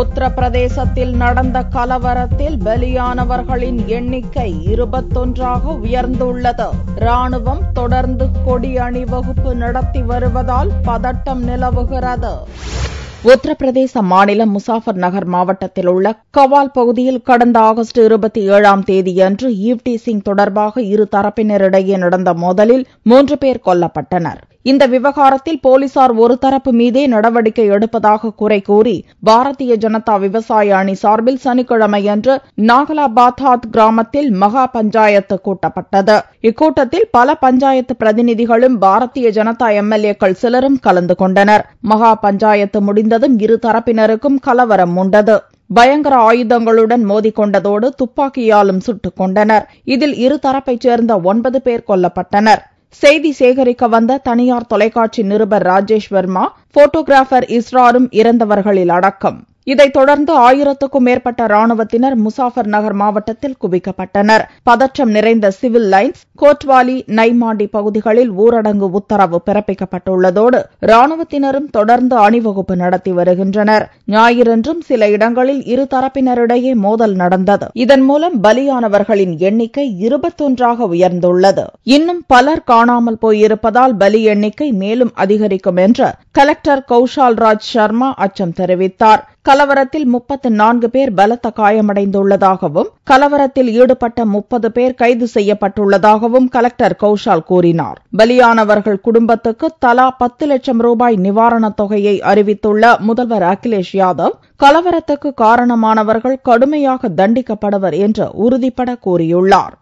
உத்தரப்பிரதேசத்தில் நடந்த கலவரத்தில் பலியானவர்களின் எண்ணிக்கை இருபத்தொன்றாக உயர்ந்துள்ளது ராணுவம் தொடர்ந்து கொடி அணிவகுப்பு நடத்தி வருவதால் பதட்டம் நிலவுகிறது உத்தரப்பிரதேச மாநிலம் முசாஃபர் நகர் மாவட்டத்தில் உள்ள கவால் பகுதியில் கடந்த ஆகஸ்ட் இருபத்தி ஏழாம் தேதியன்று ஈவ்டி சிங் தொடர்பாக இரு தரப்பினரிடையே நடந்த மோதலில் மூன்று பேர் கொல்லப்பட்டனர் இந்த விவகாரத்தில் போலீசார் ஒருதரப்பு மீதே நடவடிக்கை எடுப்பதாக குறை கூறி பாரதிய ஜனதா விவசாய அணி சார்பில் சனிக்கிழமையன்று நாகலாபாத்ஹாத் கிராமத்தில் மகா பஞ்சாயத்து கூட்டப்பட்டது இக்கூட்டத்தில் பல பஞ்சாயத்து பிரதிநிதிகளும் பாரதிய ஜனதா எம்எல்ஏக்கள் சிலரும் கலந்து கொண்டனர் மகா பஞ்சாயத்து முடிந்ததும் இரு தரப்பினருக்கும் கலவரம் உண்டது பயங்கர ஆயுதங்களுடன் மோதிக்கொண்டதோடு துப்பாக்கியாலும் சுட்டுக் கொண்டனர் இதில் இருதரப்பைச் சேர்ந்த ஒன்பது பேர் கொல்லப்பட்டனர் செய்தி சேகரிக்க வந்த தனியார் தொலைக்காட்சி நிருபர் ராஜேஷ் வர்மா போட்டோகிராபர் இஸ்ராரும் இறந்தவர்களில் அடக்கம் இதைத் தொடர்ந்து ஆயிரத்துக்கும் மேற்பட்ட ராணுவத்தினர் முசாஃபர் நகர் மாவட்டத்தில் குவிக்கப்பட்டனர் பதற்றம் நிறைந்த சிவில் லைன்ஸ் கோட்வாலி நைமாண்டி பகுதிகளில் ஊரடங்கு உத்தரவு பிறப்பிக்கப்பட்டுள்ளதோடு ராணுவத்தினரும் தொடர்ந்து அணிவகுப்பு நடத்தி வருகின்றனர் ஞாயிறன்றும் சில இடங்களில் இரு தரப்பினரிடையே மோதல் நடந்தது இதன் மூலம் பலியானவர்களின் எண்ணிக்கை இருபத்தொன்றாக உயர்ந்துள்ளது இன்னும் பலர் காணாமல் போயிருப்பதால் பலி எண்ணிக்கை மேலும் அதிகரிக்கும் என்று கலெக்டர் கௌஷால் ராஜ் சர்மா அச்சம் தெரிவித்தார் கலவரத்தில் முப்பத்து நான்கு பேர் பலத்த காயமடைந்துள்ளதாகவும் கலவரத்தில் ஈடுபட்ட முப்பது பேர் கைது செய்யப்பட்டுள்ளதாகவும் கலெக்டர் கௌஷால் கூறினார் பலியானவர்கள் குடும்பத்துக்கு தலா பத்து லட்சம் ரூபாய் நிவாரணத் தொகையை அறிவித்துள்ள முதல்வர் அகிலேஷ் யாதவ் கலவரத்துக்கு காரணமானவர்கள் கடுமையாக தண்டிக்கப்படுவர் என்று உறுதிபட கூறியுள்ளார்